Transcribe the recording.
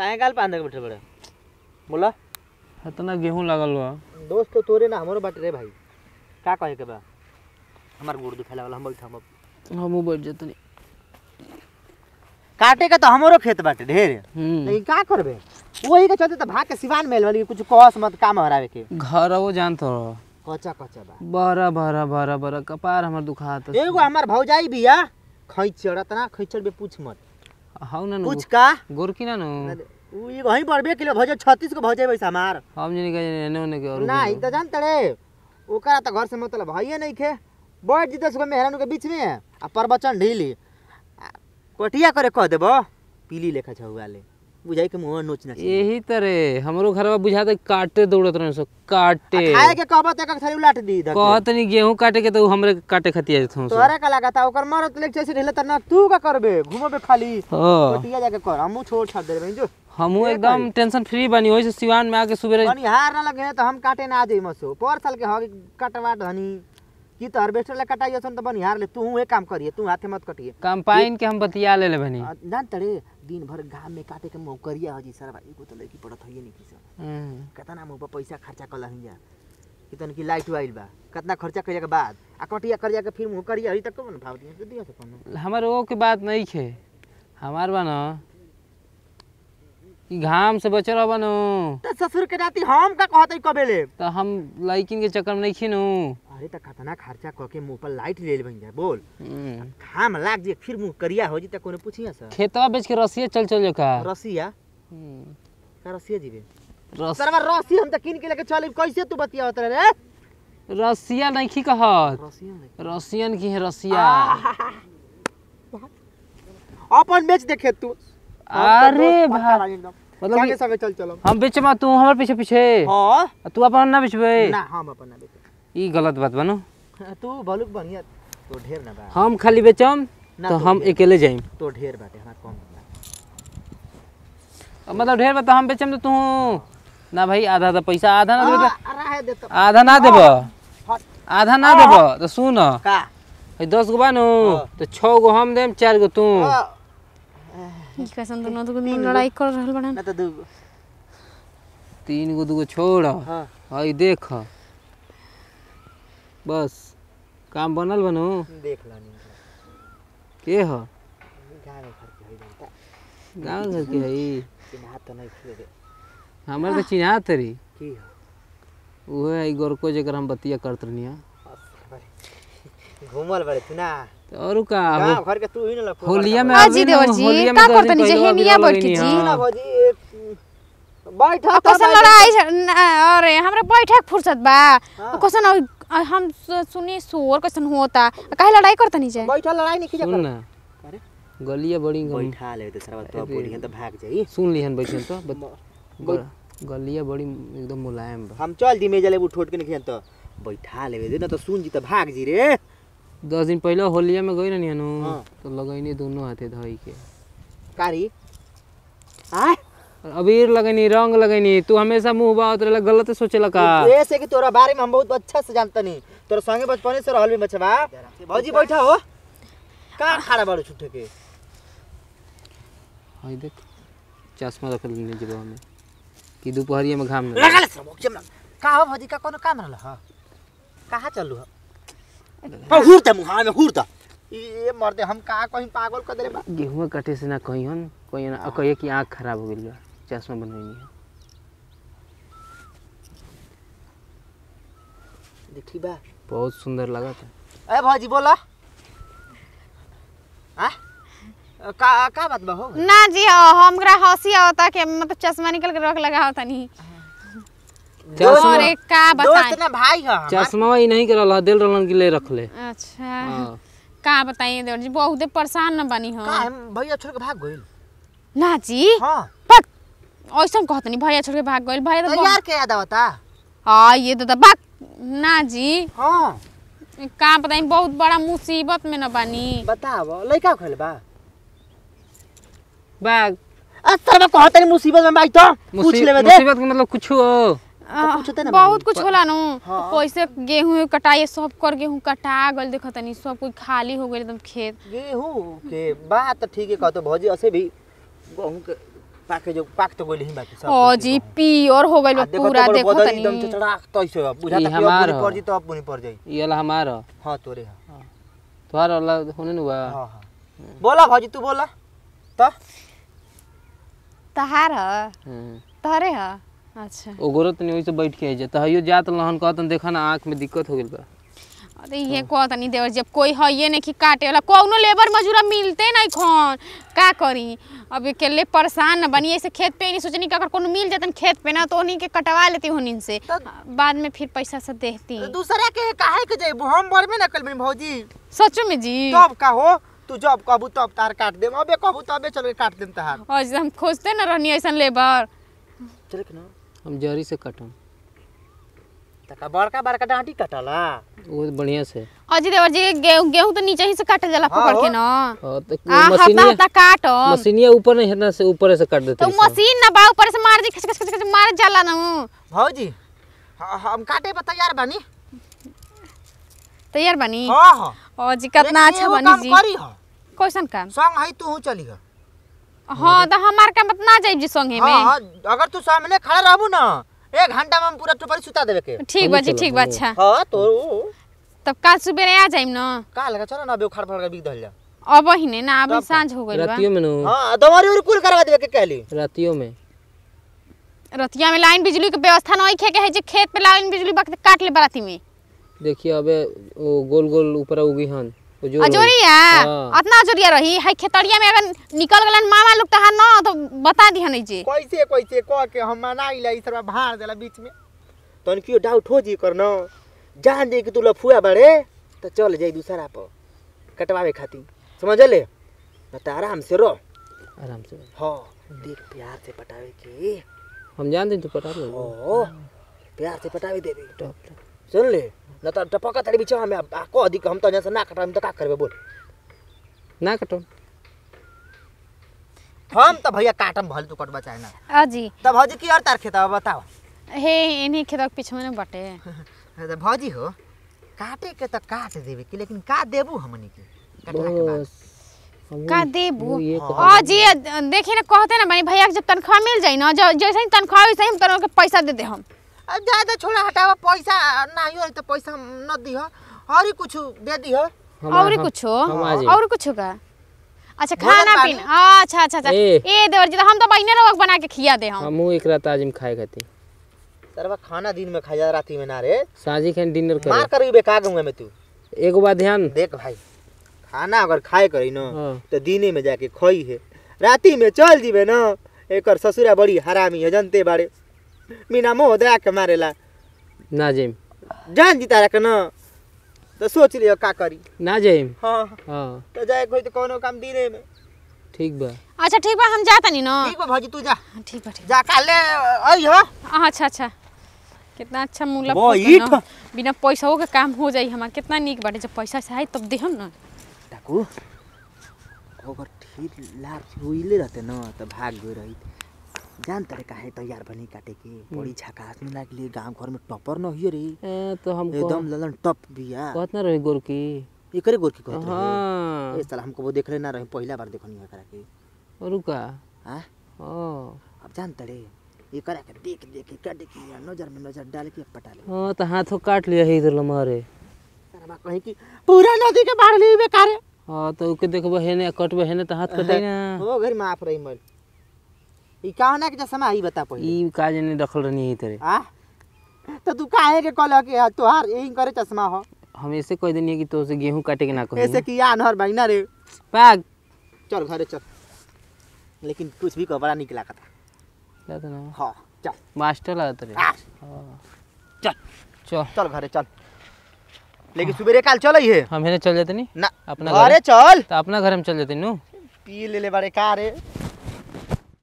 काहे काल पांदे के बैठे पड़े बोला इतना गेहूं लागल बा दोस्त तो तोरे ना हमरो बाटे रे भाई का कहे के बा हमार गोड़ दुखे वाला हम बैठ हम हमो बैठ जतनी काटे का तो हमरो खेत बाटे ढेर हम्म। नहीं का करबे वही के चलते तो भाग के सिवान मेल वाली कुछ कोस मत काम हरावे के घर वो जान तो कच्चा कच्चा बा बरा बरा बरा बरा कपार हमर दुखात एगो हमर भौजाई बिया खैचड़ तना खैचड़ बे पूछ मत हौ न कुछ का गोरकी ना नो उ ई वहीं बढ़बे किलो भजे 36 को भजे वैसा हमार हम जने के एने ओने के और ना ई जान तड़े ओकरा त घर से मतलब भइए नहीं खे बैठ जितस को मेहरानू के बीच में आ प्रवचन ढीली कोटिया करे कह देबो पीली लेखा छुआ ले बुझाई के मुंह नोचना यही तो रे हमरो घरवा बुझा दे काटे दौड़त रहे सो काटे खाए के कहबत एक थरी उलाट दी द कहत नहीं गेहूं काटे के तो हमरे काटे खतिया जथो तोरा का लागता ओकर मरत लेख छै से ढेले त न तू का करबे घुमबे खाली कटिया हाँ। जाके कर हमू छोड़ छाड़ देबे जो हमू एकदम टेंशन फ्री बनी ओइ से सिवान में आके सुबेरे बनी हार ना लगे त हम काटे ना आ जाई मसो पर साल के हो कटवा धनी की तो हार्वेस्टर ले कटाई असन तो बनिहार ले तू ए काम करिए तू हाथे मत कटिए कंपाइन के हम बतिया ले ले बनी जान तड़े दिन भर गांव में काटे के मौकरिया जी सर भाई को तो लड़की पड़त हइए नहीं किसी कितना मुंह पर पैसा खर्चा कर लही जा कितन की लाइट वाइल बा कितना खर्चा करे के बाद आ कटिया कर जाके फिर मुंह करिया हई त कौन भाव दिए तो दिया से हमर ओ के बात नहीं छे हमार बा ना घाम से बचल बनो तो ससुर के नाती हम का कहते कबेले तो हम लड़किन के चक्कर में नहीं खीनू अरे तो कितना खर्चा करके मुंह पर लाइट ले लेबे जा बोल घाम हम्म। लाग जे फिर मुंह करिया हो जी त कोनो पूछिया सर खेतवा बेच के रसिया चल चल जो का रसिया हम्म। का रसिया जीबे सरवा रस्सी हम त किन के लेके चली कैसे तू बतियावत रे रसिया नहीं की कहत रसियन की है रसिया अपन बेच देखे तू अरे भाई मतलब चल चलो हम बेचमा तू हमारे पीछे पीछे हां तू अपन ना बेचबे ना हम अपन ना बेचबे ई गलत बात बनो हाँ, तू भलुक बनियत तो ढेर ना बा हम खाली बेचम तो, तो, हम अकेले जाइम तो ढेर बाटे हमार कम अब मतलब ढेर बा तो हम बेचम तो तू ना भाई आधा आधा पैसा आधा ना देबो तो। तो- आधा ना देबो आधा ना देबो तो सुन का दस गो बानो तो छः गो हम देम चार गो तू कसम दोनों दो लड़ाई कर रहल बड़न ना तो दो तीन गो दो गो छोड़ हां देख बस काम बनल बनो देख लानी के हो गांव घर के हई गांव घर के हई चिन्हा त तो नहीं फिरे हमर के चिन्हा तरी की हो उहे आई गोरको जेकर हम बतिया करत रहनिया घूमल बड़े तू ना तो और का गांव घर के तू ही ना होलिया में आजी देवर जी का करत करतनी जे हेमिया के जी ना भौजी बैठा कैसे लड़ाई अरे हमरा बैठक फुर्सत बा हाँ। कसन हम सुनी सोर कैसन होता कहे लड़ाई करता नहीं जाए बैठा लड़ाई नहीं कीजा सुन ना अरे गलिया बड़ी गली बैठा ले दूसरा तो बात तो बोली तो भाग जाई सुन लिहन बैठन तो गलिया बड़ी एकदम मुलायम हम चल दी में जले उठोट के निकल तो बैठा लेवे दे ना तो सुन जी तो भाग जी रे दस दिन पहले होलिया में गई रहनी हनु तो लगाई नहीं दोनों हाथे धोई के कारी आ अबीर लगनी रंग लगनी तू हमेशा मुंह बा तेरे गलत सोचेला का ऐसे कि तोरा बारे में हम बहुत अच्छा से जानतनी नहीं तोरा संगे बचपन से रहल भी बचवा भौजी बैठा हो का खड़ा बड़ छुट्टे के हई देख चश्मा रख लेने जेब में कि दोपहरिया में घाम लगल सब का हो भौजी का कोनो काम रहल ह कहां चलू ह त में हुर त ये मर्दे हम का कहीं पागल कर दे गेहूं कटे से ना कहीं हम कोई ना कहिए कि आंख खराब हो गई चश्मा बनवेनी देखी बा बहुत सुंदर लगा था अरे भाजी बोला का का बात बा हो ना जी हमरा हंसी आवता के मतलब चश्मा निकल के रख लगाओ तनी चश्मा अरे का बताएं दोस्त ना भाई ह चश्मा ही नहीं करल दिल रलन के ले रख ले अच्छा हाँ। का बताएं देवर जी बहुत परेशान न बनी हो का भैया छोड़ के भाग गइल ना जी हां ऐसा कहत नहीं भैया छोड़ के भाग गए भैया तो यार क्या याद आवता हाँ ये तो बात ना जी हाँ कहाँ पता बहुत बड़ा मुसीबत में न बानी बताओ लड़का खेल बा बाग अच्छा में कहत नहीं मुसीबत में भाई तो पूछ लेवे दे मुसीबत मतलब कुछ हो तो बहुत कुछ होला नु कैसे हाँ। गेहूं कटाई सब कर गेहूं कटा गल देखत नहीं सब कुछ खाली हो गए एकदम खेत गेहूं के बात ठीक है कहतो भौजी ऐसे भी गेहूं के पाक जो पाक तो गइल हिमा सब ओ जी प्योर हो गइल पूरा देखो तनी एकदम चचड़ाक तइसे बुझाता कि पूरी पड़ जी तो अब पूरी जाई ई वाला हां तोरे हां तोहार वाला होने न हां हां बोला भौजी तू बोला त तहार ह तहरे ह अच्छा ओ गोरत नहीं होई बैठ के आई जा तहियो जात लहन कहतन देखन आंख में दिक्कत हो गेल बा ये तो- कहता नहीं देवर जब कोई है ये नहीं कि काटे वाला कोनो लेबर मजूरा मिलते नहीं खन का करी अब अकेले परेशान न बनी ऐसे खेत पे नहीं सोचनी अगर कोनो मिल जाते खेत पे ना तो उन्हीं के कटवा लेती हूँ इनसे तो- बाद में फिर पैसा से देती तो दूसरा के काहे के जेबो हम भर में ना कल भौजी सच में जी तब का हो तू जब कहबू तब तार काट दे अबे कहबू तबे चल के काट दे तहार और हम खोजते ना रहनी ऐसा लेबर चल के ना हम जरी से काटू तका बड़का बड़का डांटी कटला ओ तो बढ़िया से अजी देवर जी गेहूं गेहूं तो नीचे ही से काट देला हाँ, पकड़ के ना हां तो मशीन हफ्ता काट मशीन ये ऊपर नहीं है ना से ऊपर से काट देते तो मशीन ना बा ऊपर से मार जी खच खच खच मार जाला ना भौजी हम काटे पर तैयार बानी तैयार बानी हां हां ओ जी कितना अच्छा बानी जी काम करी हो कोइसन काम संग हई तू चली गा हां तो हमार का मत ना जाई जी संगे हाँ, में हां अगर तू सामने खड़ा रहबू ना एक घंटा में हम पूरा टोपरी सुता देवे के ठीक बा जी ठीक बा अच्छा हां तो तब कल सुबह आ जाइम ना कल का चलो ना बे उखाड़ भर के बिक दल जा अब ही ना अब सांझ हो गई बा रातियो में हां दवारी और कुल करवा देवे के कहली रातियो में रतिया में लाइन बिजली के व्यवस्था नहीं खे के है जे खेत पे लाइन बिजली बक काट ले बराती में देखिए अबे वो गोल गोल ऊपर उगी हन अजोरिया हाँ। इतना अजोरिया रही है खेतड़िया में अगर निकल गलन मामा लोग तहा न तो बता दी हनै जे कैसे कैसे क के हम मनाई ला इसरा भाड़ देला बीच में तन कियो डाउट हो जी करना जान दे कि तू लफुआ बड़े तो चल जाई दूसरा पर कटवावे खातिर समझ ले न तो आराम से रह आराम से हां देख प्यार से पटावे के हम जान दे तू पटा ले ओ हाँ, प्यार से पटावे दे दे टॉप सुन ले न त तो टपका तड़ी बिछा हमें को अधिक हम तो जैसे ना कटा हम तो का करबे बोल ना कटो हम तो भैया काटम भल तू कटबा चाहे ना जी तब भौजी की और तार खेता बताओ हे इन्हीं खेतक पीछे में बटे तो भौजी हो काटे के तो काट देबे कि लेकिन का देबू हमनी के का देबू ओ हाँ। जी देखिए ना कहते ना बनी भैया के जब तनख्वाह मिल जाई ना जैसे ही तनख्वाह वैसे सही हम तरह के पैसा दे दे हम जाए तो छोड़ा हटावा पैसा ना हो तो पैसा न दी हो और ही कुछ दे दी हो और कुछ और कुछ का अच्छा खाना पीना अच्छा अच्छा अच्छा ए देवर जी तो हम तो बहिने लोग बना के खिया दे हम हमहू एकरा ताजिम खाए खाती सरवा खाना दिन में खाया राती में ना रे साजी खान डिनर कर मार करी बे का गंगा में तू एक बार ध्यान देख भाई खाना अगर खाए करी ना हाँ। तो दिने में जाके खोई है राती में चल जीवे ना एकर ससुरा बड़ी हरामी है जनते बारे मीना महोदया के मारेला नाजिम जान दी तारा के तो सोच लियो का करी नाजिम हां हां तो जाए कोई तो कोनो काम दिने में ठीक बा अच्छा ठीक बा हम जाता नहीं ना ठीक बा भाजी तू जा हाँ, ठीक बा ठीक जा काले आई हो हाँ, अच्छा अच्छा कितना अच्छा मूल्य बिना पैसा के काम हो जाई हमार कितना नीक बाटे जब पैसा से आई तब दे हम ना टाकू अगर ठीक लार हुईले रहते ना तो भाग गई रही जान तरे है तैयार बने काटे के बड़ी हम्म। झकास में लाग लिए गांव घर में टॉपर न हिय रे ए तो हम एकदम ललन टॉप बिया कहत न रहे गोरकी करे गोरकी कहत हां ए साला हमको वो देख ले ना रहे पहला बार देखन है करा के रुका हां ओ अब जान तरे ये करा के देख देख के देखी नजर में नजर डाल के पटा ले हां तो हाथो काट लिया है इधर लमारे करवा कहे कि पूरा नदी के बाढ़ ली बेकारे हां तो के देखबो हेने कटबो हेने तो हाथ कटे ना ओ घर माफ रही मल ई का होना के समय ई बता पहिले ई का काज ने रखल रहनी तरे आ हाँ? तो तू काहे के कहल के तोहार यही करे चश्मा हो हम ऐसे कह देनी कि तोसे गेहूं काटे के ना कहो ऐसे कि आनहर बहिना रे पाग चल घरे चल लेकिन कुछ भी कपड़ा नहीं लागत था लगत ना हां चल मास्टर ला रे हां चल चल घरे चल लेकिन सुबह रे काल चल है हम हेने चल जाते नहीं ना अपना घरे चल तो अपना घर में चल जाते नु पी ले ले बड़े का रे